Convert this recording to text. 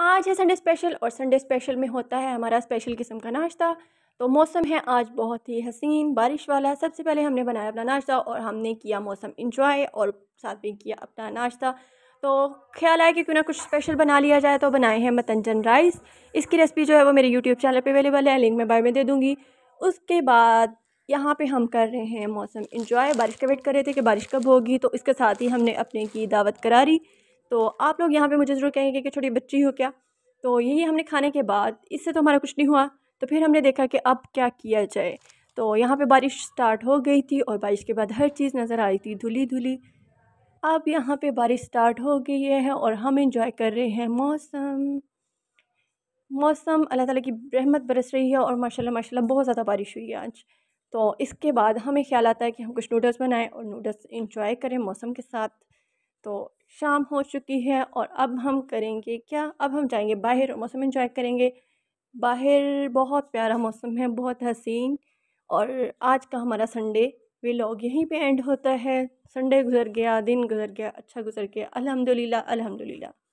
आज है Sunday special और संडे स्पेशल में होता है हमारा स्पेशल किस्म का नाश्ता तो मौसम है आज बहुत ही हसीन बारिश वाला सबसे पहले हमने बनाया अपना नाश्ता और हमने किया मौसम इंजॉय और साथ में किया अपना नाश्ता तो ख्याल आया कि क्यों ना कुछ स्पेशल बना लिया जाए तो बनाए हैं मतंजन राइस इसकी रेसिपी जो है वो मेरे यूट्यूब चैनल पर अवेलेबल है लिंक मैं बाय में दे दूँगी उसके बाद यहाँ पे हम कर रहे हैं मौसम इंजॉय बारिश का वेट कर रहे थे कि बारिश कब होगी तो इसके साथ ही हमने अपने की दावत करारी तो आप लोग यहाँ पे मुझे ज़रूर कहेंगे कि छोटी बच्ची हो क्या तो यही हमने खाने के बाद इससे तो हमारा कुछ नहीं हुआ तो फिर हमने देखा कि अब क्या किया जाए तो यहाँ पे बारिश स्टार्ट हो गई थी और बारिश के बाद हर चीज़ नज़र आ रही थी धुली धुली अब यहाँ पे बारिश स्टार्ट हो गई है और हम इंजॉय कर रहे हैं मौसम मौसम अल्लाह ताली की रहमत बरस रही है और माशा माशा बहुत ज़्यादा बारिश हुई है आज तो इसके बाद हमें ख्याल आता है कि हम कुछ नूडल्स बनाएँ और नूडल्स इंजॉय करें मौसम के साथ तो शाम हो चुकी है और अब हम करेंगे क्या अब हम जाएंगे बाहर और मौसम इंजॉय करेंगे बाहर बहुत प्यारा मौसम है बहुत हसीन और आज का हमारा संडे वे लोग यहीं पे एंड होता है संडे गुजर गया दिन गुजर गया अच्छा गुजर गया अलहमदिल्ला अलहमदिल्ला